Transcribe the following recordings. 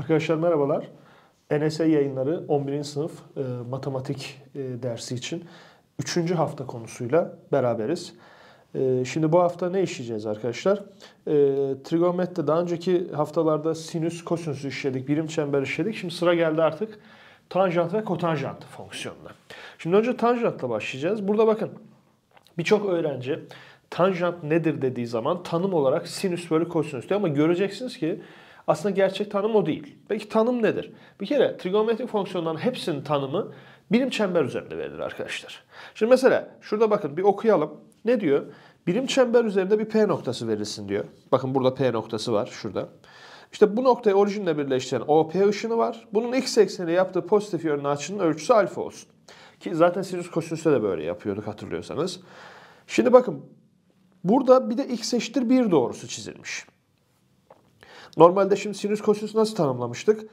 Arkadaşlar merhabalar. NSE yayınları 11. sınıf e, matematik e, dersi için 3. hafta konusuyla beraberiz. E, şimdi bu hafta ne işleyeceğiz arkadaşlar? E, trigonometride daha önceki haftalarda sinüs, kosinüs işledik, birim çember işledik. Şimdi sıra geldi artık tanjant ve kotanjant fonksiyonuna. Şimdi önce tanjantla başlayacağız. Burada bakın birçok öğrenci tanjant nedir dediği zaman tanım olarak sinüs bölü kosinüs diyor ama göreceksiniz ki aslında gerçek tanım o değil. Peki tanım nedir? Bir kere trigonometrik fonksiyonların hepsinin tanımı birim çember üzerinde verilir arkadaşlar. Şimdi mesela şurada bakın bir okuyalım. Ne diyor? Birim çember üzerinde bir P noktası verilsin diyor. Bakın burada P noktası var şurada. İşte bu noktayı orijinle birleştiren OP ışını var. Bunun x ekseniyle yaptığı pozitif yönlü açının ölçüsü alfa olsun. Ki zaten sinüs kosinüste de böyle yapıyorduk hatırlıyorsanız. Şimdi bakın burada bir de x eşittir 1 doğrusu çizilmiş. Normalde şimdi sinüs kosinüsü nasıl tanımlamıştık?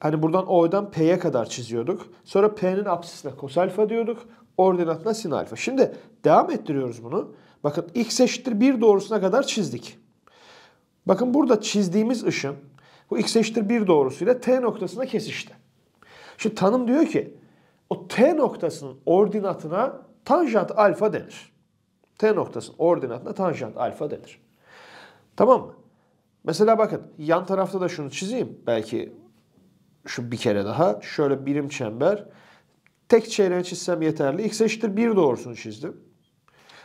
Hani buradan O'dan P'ye kadar çiziyorduk. Sonra P'nin apsisine kos alfa diyorduk. Ordinatına sin alfa. Şimdi devam ettiriyoruz bunu. Bakın x eşittir 1 doğrusuna kadar çizdik. Bakın burada çizdiğimiz ışın bu x eşittir 1 doğrusuyla t noktasına kesişti. Şimdi tanım diyor ki o t noktasının ordinatına tanjant alfa denir. T noktasının ordinatına tanjant alfa denir. Tamam mı? Mesela bakın yan tarafta da şunu çizeyim. Belki şu bir kere daha. Şöyle birim çember. Tek çeyreğe çizsem yeterli. X eşittir 1 doğrusunu çizdim.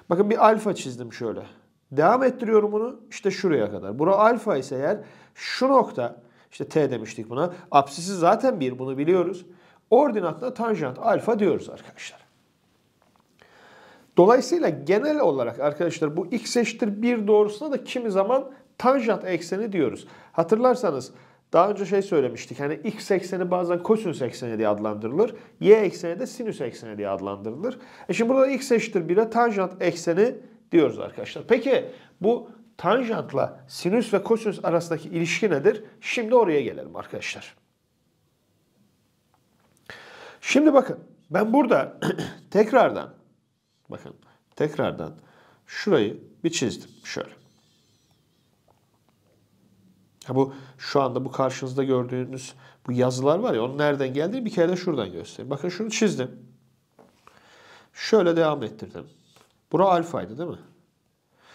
Bakın bir alfa çizdim şöyle. Devam ettiriyorum bunu işte şuraya kadar. Bura alfa ise eğer şu nokta işte t demiştik buna. Apsisi zaten 1 bunu biliyoruz. Ordinatla tanjant alfa diyoruz arkadaşlar. Dolayısıyla genel olarak arkadaşlar bu x eşittir 1 doğrusuna da kimi zaman tanjant ekseni diyoruz. Hatırlarsanız daha önce şey söylemiştik. Hani x ekseni bazen kosinüs ekseni diye adlandırılır. Y ekseni de sinüs ekseni diye adlandırılır. E şimdi burada x eşittir 1'e tanjant ekseni diyoruz arkadaşlar. Peki bu tanjantla sinüs ve kosinüs arasındaki ilişki nedir? Şimdi oraya gelelim arkadaşlar. Şimdi bakın ben burada tekrardan bakın tekrardan şurayı bir çizdim şöyle. Ha bu şu anda bu karşınızda gördüğünüz bu yazılar var ya onun nereden geldiğini bir kere de şuradan göstereyim. Bakın şunu çizdim. Şöyle devam ettirdim. Bura alfaydı değil mi?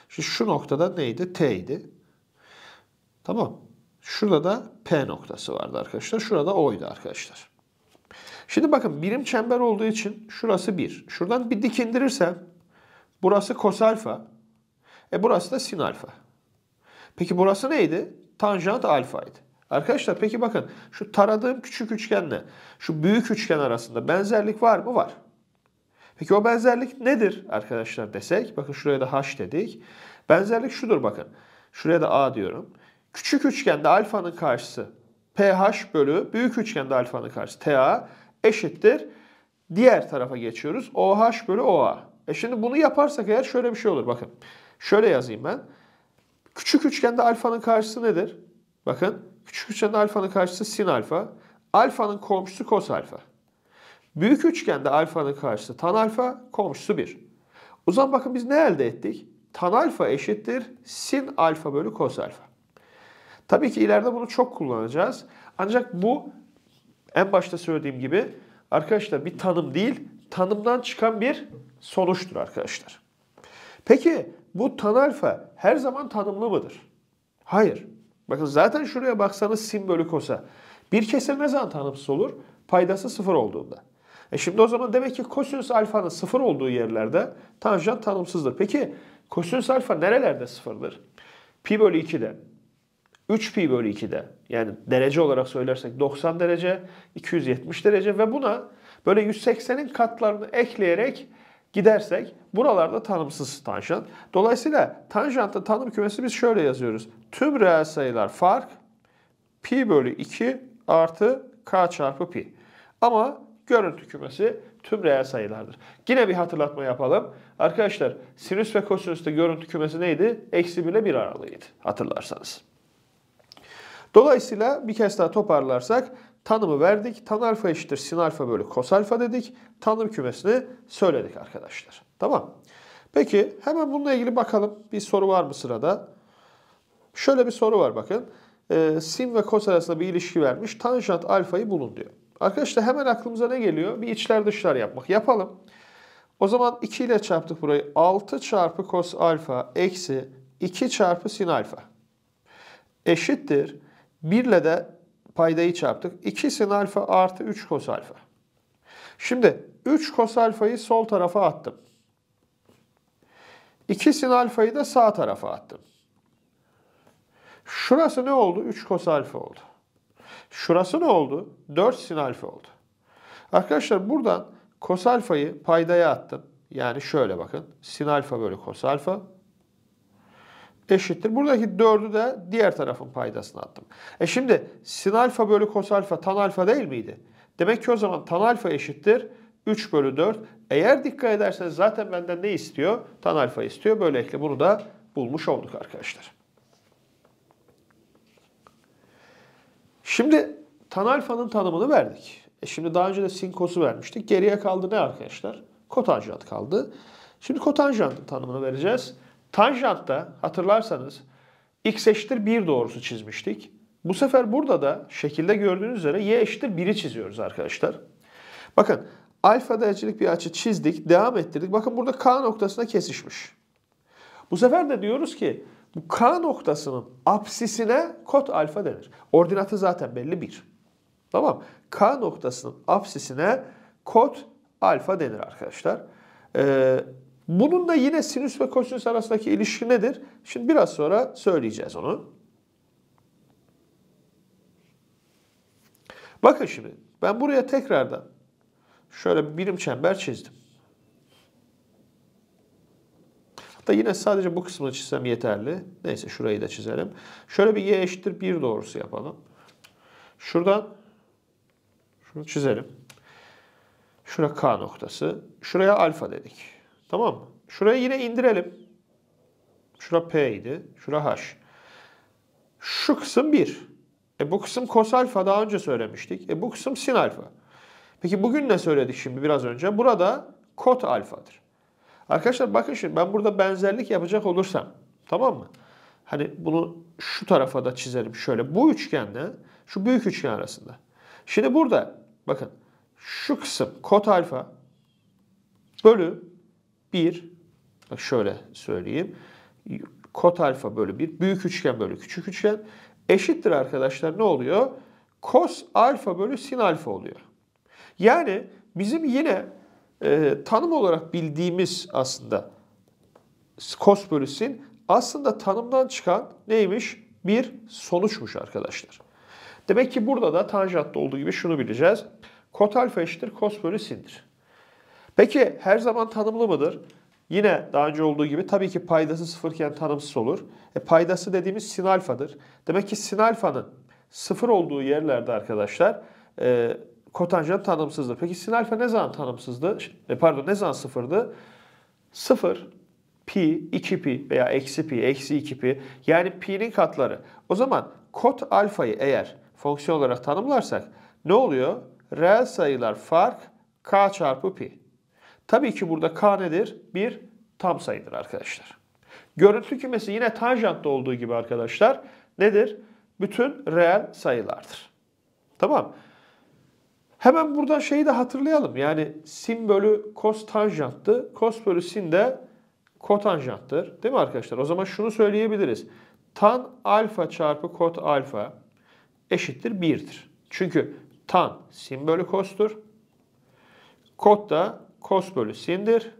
Şimdi şu noktada neydi? T idi. Tamam. Şurada da P noktası vardı arkadaşlar. Şurada O idi arkadaşlar. Şimdi bakın birim çember olduğu için şurası 1. Şuradan bir dik indirirsem burası kos alfa. E burası da sin alfa. Peki burası neydi? tanjant alfaydı. Arkadaşlar peki bakın şu taradığım küçük üçgenle şu büyük üçgen arasında benzerlik var mı? Var. Peki o benzerlik nedir arkadaşlar desek? Bakın şuraya da h dedik. Benzerlik şudur bakın. Şuraya da a diyorum. Küçük üçgende alfanın karşısı ph bölü büyük üçgende alfanın karşısı ta eşittir. Diğer tarafa geçiyoruz. OH bölü OA. E şimdi bunu yaparsak eğer şöyle bir şey olur bakın. Şöyle yazayım ben. Küçük üçgende alfanın karşısı nedir? Bakın küçük üçgende alfanın karşısı sin alfa. Alfanın komşusu kos alfa. Büyük üçgende alfanın karşısı tan alfa, komşusu 1. O zaman bakın biz ne elde ettik? Tan alfa eşittir sin alfa bölü kos alfa. Tabii ki ileride bunu çok kullanacağız. Ancak bu en başta söylediğim gibi arkadaşlar bir tanım değil, tanımdan çıkan bir sonuçtur arkadaşlar. Peki bu tan alfa her zaman tanımlı mıdır? Hayır. Bakın zaten şuraya baksanız simbolik olsa. Bir kesir ne zaman tanımsız olur? Paydası sıfır olduğunda. E şimdi o zaman demek ki kosinüs alfanın sıfır olduğu yerlerde tanjant tanımsızdır. Peki kosinüs alfa nerelerde sıfırdır? Pi bölü 2'de, 3 pi bölü 2'de yani derece olarak söylersek 90 derece, 270 derece ve buna böyle 180'in katlarını ekleyerek gidersek buralarda tanımsız tanjant. Dolayısıyla tanjantta tanım kümesi biz şöyle yazıyoruz. Tüm reel sayılar fark pi bölü 2 artı k çarpı pi. Ama görüntü kümesi tüm reel sayılardır. Yine bir hatırlatma yapalım. Arkadaşlar sinüs ve kosinüste görüntü kümesi neydi? Eksi 1 ile 1 aralığıydı hatırlarsanız. Dolayısıyla bir kez daha toparlarsak tanımı verdik. Tan alfa eşittir sin alfa bölü kos alfa dedik. Tanım kümesini söyledik arkadaşlar. Tamam. Peki hemen bununla ilgili bakalım. Bir soru var mı sırada? Şöyle bir soru var bakın. E, sin ve kos arasında bir ilişki vermiş. Tanjant alfayı bulun diyor. Arkadaşlar hemen aklımıza ne geliyor? Bir içler dışlar yapmak. Yapalım. O zaman 2 ile çarptık burayı. 6 çarpı kos alfa eksi 2 çarpı sin alfa. Eşittir. 1 ile de paydayı çarptık. 2 sin alfa artı 3 kos alfa. Şimdi 3 kos alfayı sol tarafa attım. 2 sin alfayı da sağ tarafa attım. Şurası ne oldu? 3 kos alfa oldu. Şurası ne oldu? 4 sin alfa oldu. Arkadaşlar buradan kos alfayı paydaya attım. Yani şöyle bakın. Sin alfa bölü kos alfa eşittir. Buradaki 4'ü de diğer tarafın paydasına attım. E şimdi sin alfa bölü kos alfa tan alfa değil miydi? Demek ki o zaman tan alfa eşittir 3 bölü 4. Eğer dikkat ederseniz zaten benden ne istiyor? Tan alfa istiyor. Böylelikle bunu da bulmuş olduk arkadaşlar. Şimdi tan alfanın tanımını verdik. E şimdi daha önce de sin kosu vermiştik. Geriye kaldı ne arkadaşlar? Kotanjant kaldı. Şimdi kotanjantın tanımını vereceğiz. Tanjantta hatırlarsanız x eşittir 1 doğrusu çizmiştik. Bu sefer burada da şekilde gördüğünüz üzere y eşittir 1'i çiziyoruz arkadaşlar. Bakın alfa derecelik bir açı çizdik, devam ettirdik. Bakın burada k noktasına kesişmiş. Bu sefer de diyoruz ki bu k noktasının apsisine kot alfa denir. Ordinatı zaten belli 1. Tamam K noktasının apsisine kot alfa denir arkadaşlar. Ee, bunun da yine sinüs ve kosinüs arasındaki ilişki nedir? Şimdi biraz sonra söyleyeceğiz onu. Bakın şimdi ben buraya tekrardan şöyle bir birim çember çizdim. Hatta yine sadece bu kısmını çizsem yeterli. Neyse şurayı da çizelim. Şöyle bir y eşittir 1 doğrusu yapalım. Şuradan şunu çizelim. Şuraya k noktası. Şuraya alfa dedik. Tamam mı? Şurayı yine indirelim. Şura P idi. Şura H. Şu kısım 1. E bu kısım kos alfa daha önce söylemiştik. E bu kısım sin alfa. Peki bugün ne söyledik şimdi biraz önce? Burada kot alfadır. Arkadaşlar bakın şimdi ben burada benzerlik yapacak olursam tamam mı? Hani bunu şu tarafa da çizerim şöyle. Bu üçgenle şu büyük üçgen arasında. Şimdi burada bakın şu kısım kot alfa bölü 1, bak şöyle söyleyeyim. Kot alfa bölü 1, büyük üçgen bölü küçük üçgen eşittir arkadaşlar ne oluyor? Kos alfa bölü sin alfa oluyor. Yani bizim yine e, tanım olarak bildiğimiz aslında kos bölü sin aslında tanımdan çıkan neymiş? Bir sonuçmuş arkadaşlar. Demek ki burada da tanjantta olduğu gibi şunu bileceğiz. Kot alfa eşittir kos bölü sindir. Peki her zaman tanımlı mıdır? Yine daha önce olduğu gibi tabii ki paydası sıfırken tanımsız olur. E, paydası dediğimiz sin alfadır. Demek ki sin alfanın sıfır olduğu yerlerde arkadaşlar e, kotanjant tanımsızdı. Peki sin alfa ne zaman tanımsızdı? E, pardon ne zaman sıfırdı? Sıfır, pi, 2 pi veya eksi pi, eksi 2 pi yani pi'nin katları. O zaman kot alfayı eğer fonksiyon olarak tanımlarsak ne oluyor? Reel sayılar fark k çarpı pi. Tabii ki burada K nedir? Bir tam sayıdır arkadaşlar. Görüntü kümesi yine tanjantta olduğu gibi arkadaşlar nedir? Bütün reel sayılardır. Tamam. Hemen burada şeyi de hatırlayalım. Yani sin bölü kos tanjanttı. Kos bölü sin de kotanjanttır. Değil mi arkadaşlar? O zaman şunu söyleyebiliriz. Tan alfa çarpı kot alfa eşittir 1'dir. Çünkü tan sin bölü kostur. Kot da cos bölü sin'dir.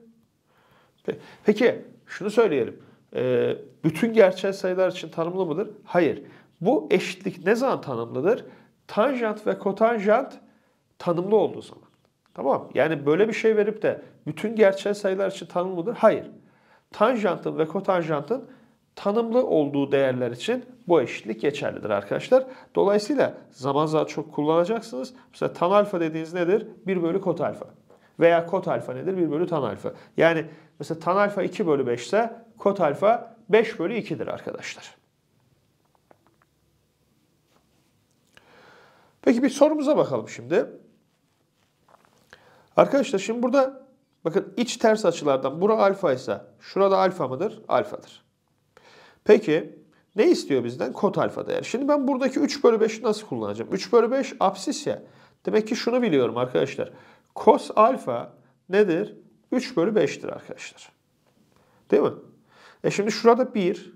Peki şunu söyleyelim. E, bütün gerçel sayılar için tanımlı mıdır? Hayır. Bu eşitlik ne zaman tanımlıdır? Tanjant ve kotanjant tanımlı olduğu zaman. Tamam Yani böyle bir şey verip de bütün gerçel sayılar için tanımlıdır. Hayır. Tanjantın ve kotanjantın tanımlı olduğu değerler için bu eşitlik geçerlidir arkadaşlar. Dolayısıyla zaman zaman çok kullanacaksınız. Mesela tan alfa dediğiniz nedir? 1 bölü kot alfa. Veya kot alfa nedir? 1 bölü tan alfa. Yani mesela tan alfa 2 bölü 5 ise kot alfa 5 bölü 2'dir arkadaşlar. Peki bir sorumuza bakalım şimdi. Arkadaşlar şimdi burada bakın iç ters açılardan bura alfa ise şurada alfa mıdır? Alfadır. Peki ne istiyor bizden? Kot alfa değer. Şimdi ben buradaki 3 bölü 5'i nasıl kullanacağım? 3 bölü 5 apsis ya. Demek ki şunu biliyorum arkadaşlar. Arkadaşlar. Kos alfa nedir? 3 bölü 5'tir arkadaşlar. Değil mi? E şimdi şurada 1.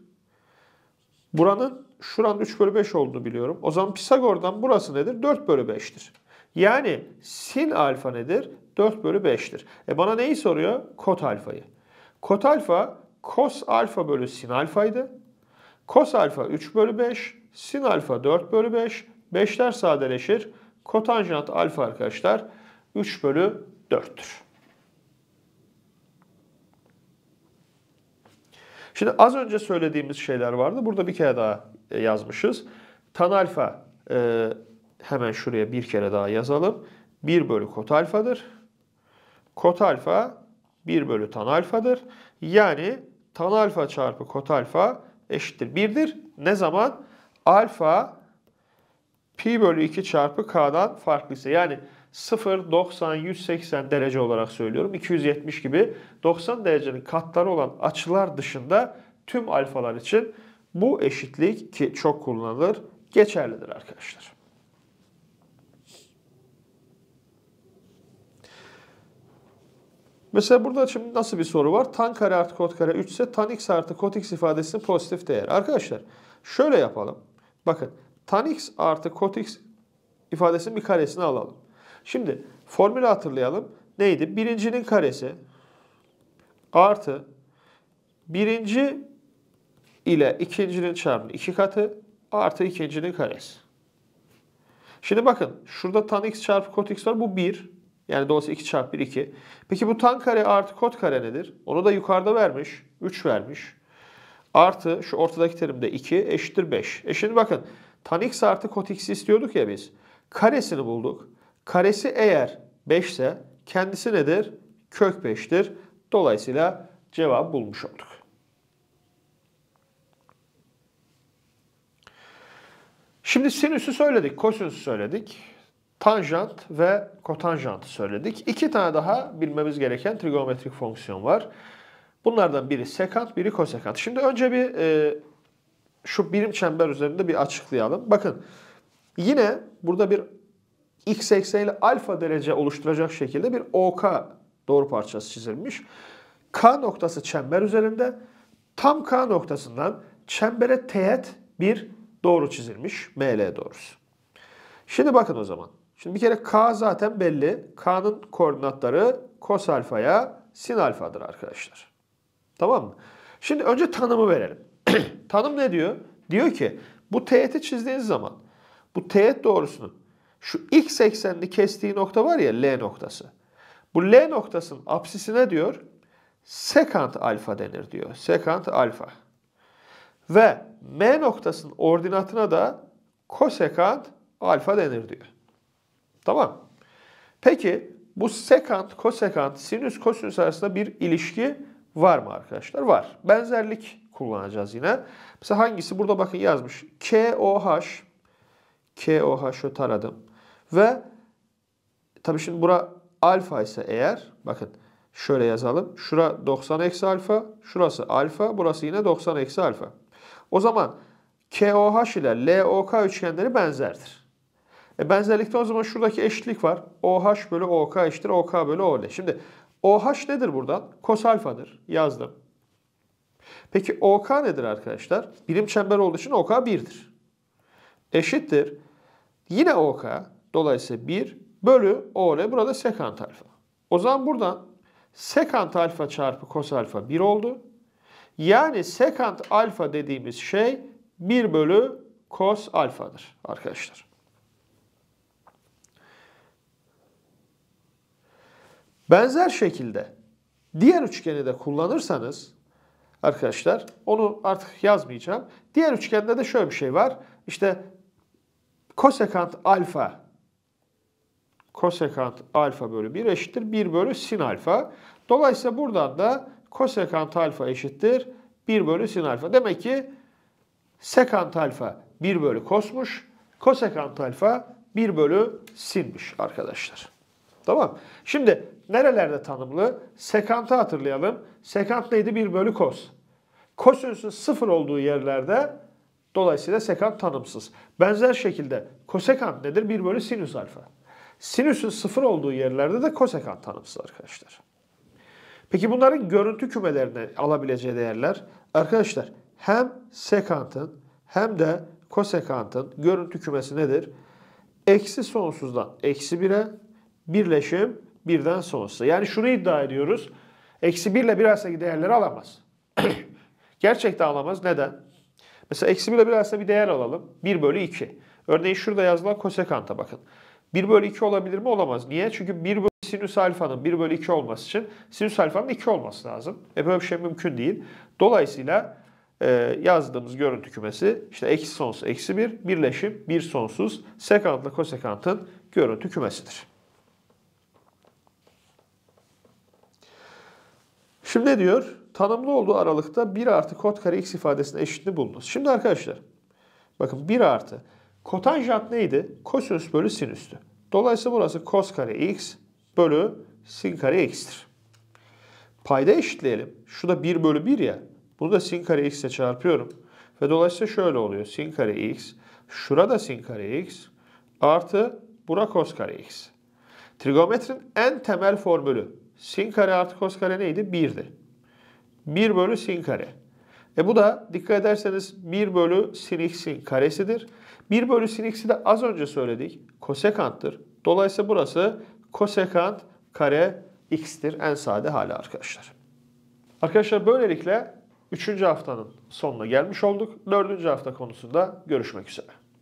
Buranın şuranın 3 bölü 5 olduğunu biliyorum. O zaman Pisagor'dan burası nedir? 4 bölü 5'tir. Yani sin alfa nedir? 4 bölü 5'tir. E bana neyi soruyor? Kot alfayı. Kot alfa kos alfa bölü sin alfaydı. Kos alfa 3 bölü 5, sin alfa 4 bölü 5. 5'ler sadeleşir. Kotanjant alfa arkadaşlar 3 bölü 4'tür. Şimdi az önce söylediğimiz şeyler vardı. Burada bir kere daha e, yazmışız. Tan alfa e, hemen şuraya bir kere daha yazalım. 1 bölü kot alfadır. Kot alfa 1 bölü tan alfadır. Yani tan alfa çarpı kot alfa eşittir 1'dir. Ne zaman? Alfa pi bölü 2 çarpı k'dan farklıysa. Yani 0, 90, 180 derece olarak söylüyorum. 270 gibi 90 derecenin katları olan açılar dışında tüm alfalar için bu eşitlik ki çok kullanılır geçerlidir arkadaşlar. Mesela burada şimdi nasıl bir soru var? Tan kare artı kot kare 3 ise tan x artı kot x ifadesinin pozitif değeri. Arkadaşlar şöyle yapalım. Bakın tan x artı kot x ifadesinin bir karesini alalım. Şimdi formülü hatırlayalım. Neydi? Birincinin karesi artı birinci ile ikincinin çarpımı iki katı artı ikincinin karesi. Şimdi bakın şurada tan x çarpı kot x var. Bu 1. Yani dolayısıyla 2 çarpı 1 2. Peki bu tan kare artı kot kare nedir? Onu da yukarıda vermiş. 3 vermiş. Artı şu ortadaki terimde 2 eşittir 5. E şimdi bakın tan x artı kot x istiyorduk ya biz. Karesini bulduk. Karesi eğer 5 ise kendisi nedir? Kök 5'tir. Dolayısıyla cevap bulmuş olduk. Şimdi sinüsü söyledik, kosinüsü söyledik. Tanjant ve kotanjantı söyledik. İki tane daha bilmemiz gereken trigonometrik fonksiyon var. Bunlardan biri sekant, biri kosekant. Şimdi önce bir e, şu birim çember üzerinde bir açıklayalım. Bakın yine burada bir x ekseniyle alfa derece oluşturacak şekilde bir OK doğru parçası çizilmiş. K noktası çember üzerinde. Tam K noktasından çembere teğet bir doğru çizilmiş. ML doğrusu. Şimdi bakın o zaman. Şimdi bir kere K zaten belli. K'nın koordinatları kos alfaya sin alfadır arkadaşlar. Tamam mı? Şimdi önce tanımı verelim. Tanım ne diyor? Diyor ki bu teğeti çizdiğiniz zaman bu teğet doğrusunun şu x eksende kestiği nokta var ya L noktası. Bu L noktasının apsisine diyor sekant alfa denir diyor. Sekant alfa. Ve M noktasının ordinatına da kosekant alfa denir diyor. Tamam. Peki bu sekant, kosekant, sinüs, kosinüs arasında bir ilişki var mı arkadaşlar? Var. Benzerlik kullanacağız yine. Mesela hangisi? Burada bakın yazmış. KOH. KOH'ı taradım. Ve tabii şimdi bura alfa ise eğer bakın şöyle yazalım. Şura 90 eksi alfa, şurası alfa, burası yine 90 eksi alfa. O zaman KOH ile LOK üçgenleri benzerdir. E benzerlikte o zaman şuradaki eşitlik var. OH bölü OK eşittir OK bölü OL. Şimdi OH nedir buradan? Kos alfadır. Yazdım. Peki OK nedir arkadaşlar? Birim çember olduğu için OK 1'dir. Eşittir. Yine OK Dolayısıyla 1 bölü OL burada sekant alfa. O zaman buradan sekant alfa çarpı kos alfa 1 oldu. Yani sekant alfa dediğimiz şey 1 bölü kos alfadır arkadaşlar. Benzer şekilde diğer üçgeni de kullanırsanız arkadaşlar onu artık yazmayacağım. Diğer üçgende de şöyle bir şey var. İşte kosekant alfa kosekant alfa bölü 1 eşittir 1 bölü sin alfa. Dolayısıyla buradan da kosekant alfa eşittir 1 bölü sin alfa. Demek ki sekant alfa 1 bölü kosmuş, kosekant alfa 1 bölü sinmiş arkadaşlar. Tamam. Şimdi nerelerde tanımlı? Sekantı hatırlayalım. Sekant neydi? 1 bölü kos. Kosinüsün 0 olduğu yerlerde dolayısıyla sekant tanımsız. Benzer şekilde kosekant nedir? 1 bölü sinüs alfa. Sinüsün sıfır olduğu yerlerde de kosekant tanımsız arkadaşlar. Peki bunların görüntü kümelerine alabileceği değerler arkadaşlar hem sekantın hem de kosekantın görüntü kümesi nedir? Eksi sonsuzdan eksi bire birleşim birden sonsuza. Yani şunu iddia ediyoruz. Eksi 1 ile 1 arasındaki değerleri alamaz. Gerçekten alamaz. Neden? Mesela eksi 1 ile 1 arasında bir değer alalım. 1 bölü 2. Örneğin şurada yazılan kosekanta bakın. 1 bölü 2 olabilir mi? Olamaz. Niye? Çünkü 1 bölü sinüs alfanın 1 bölü 2 olması için sinüs alfanın 2 olması lazım. E böyle bir şey mümkün değil. Dolayısıyla e, yazdığımız görüntü kümesi işte eksi sonsuz eksi 1 bir, birleşim 1 bir sonsuz sekantla kosekantın görüntü kümesidir. Şimdi ne diyor? Tanımlı olduğu aralıkta 1 artı kod kare x ifadesinin eşitini bulunuz. Şimdi arkadaşlar bakın 1 artı Kotanjant neydi? Kosinüs bölü sinüstü. Dolayısıyla burası kos kare x bölü sin kare x'tir. Payda eşitleyelim. Şu da 1 bölü 1 ya. Bunu da sin kare x ile çarpıyorum. Ve dolayısıyla şöyle oluyor. Sin kare x. Şurada sin kare x. Artı bura kos kare x. Trigonometrin en temel formülü. Sin kare artı kos kare neydi? 1'di. 1 bölü sin kare. E bu da dikkat ederseniz 1 bölü sin x'in karesidir. 1 bölü sin x'i de az önce söyledik. Kosekant'tır. Dolayısıyla burası kosekant kare x'tir. En sade hali arkadaşlar. Arkadaşlar böylelikle 3. haftanın sonuna gelmiş olduk. 4. hafta konusunda görüşmek üzere.